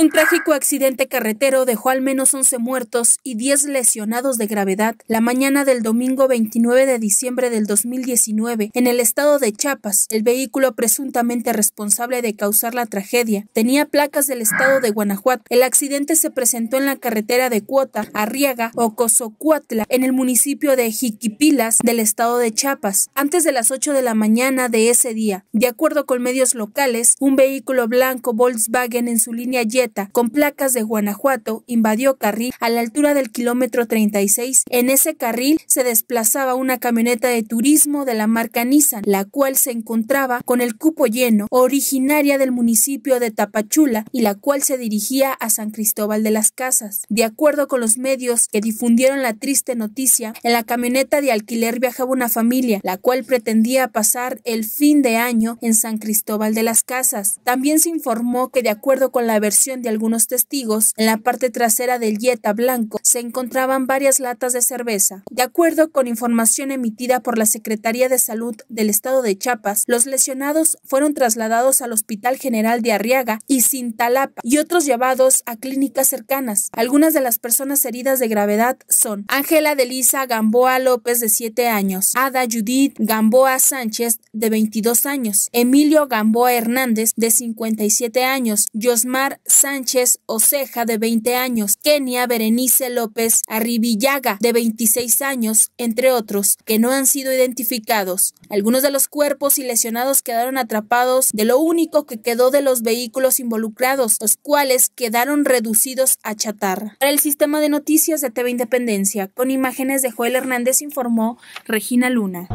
Un trágico accidente carretero dejó al menos 11 muertos y 10 lesionados de gravedad la mañana del domingo 29 de diciembre del 2019 en el estado de Chiapas. El vehículo presuntamente responsable de causar la tragedia tenía placas del estado de Guanajuato. El accidente se presentó en la carretera de Cuota, Arriaga o Cozocuatla, en el municipio de Jiquipilas del estado de Chiapas, antes de las 8 de la mañana de ese día. De acuerdo con medios locales, un vehículo blanco Volkswagen en su línea Jet con placas de Guanajuato invadió carril a la altura del kilómetro 36. En ese carril se desplazaba una camioneta de turismo de la marca Nissan, la cual se encontraba con el cupo lleno, originaria del municipio de Tapachula y la cual se dirigía a San Cristóbal de las Casas. De acuerdo con los medios que difundieron la triste noticia, en la camioneta de alquiler viajaba una familia, la cual pretendía pasar el fin de año en San Cristóbal de las Casas. También se informó que de acuerdo con la versión de algunos testigos, en la parte trasera del Yeta blanco se encontraban varias latas de cerveza. De acuerdo con información emitida por la Secretaría de Salud del Estado de Chiapas, los lesionados fueron trasladados al Hospital General de Arriaga y Cintalapa y otros llevados a clínicas cercanas. Algunas de las personas heridas de gravedad son Ángela Delisa Gamboa López de 7 años, Ada Judith Gamboa Sánchez de 22 años, Emilio Gamboa Hernández de 57 años, Yosmar Sánchez Sánchez Oceja, de 20 años, Kenia Berenice López Arribillaga, de 26 años, entre otros, que no han sido identificados. Algunos de los cuerpos y lesionados quedaron atrapados de lo único que quedó de los vehículos involucrados, los cuales quedaron reducidos a chatarra. Para el sistema de noticias de TV Independencia, con imágenes de Joel Hernández informó Regina Luna.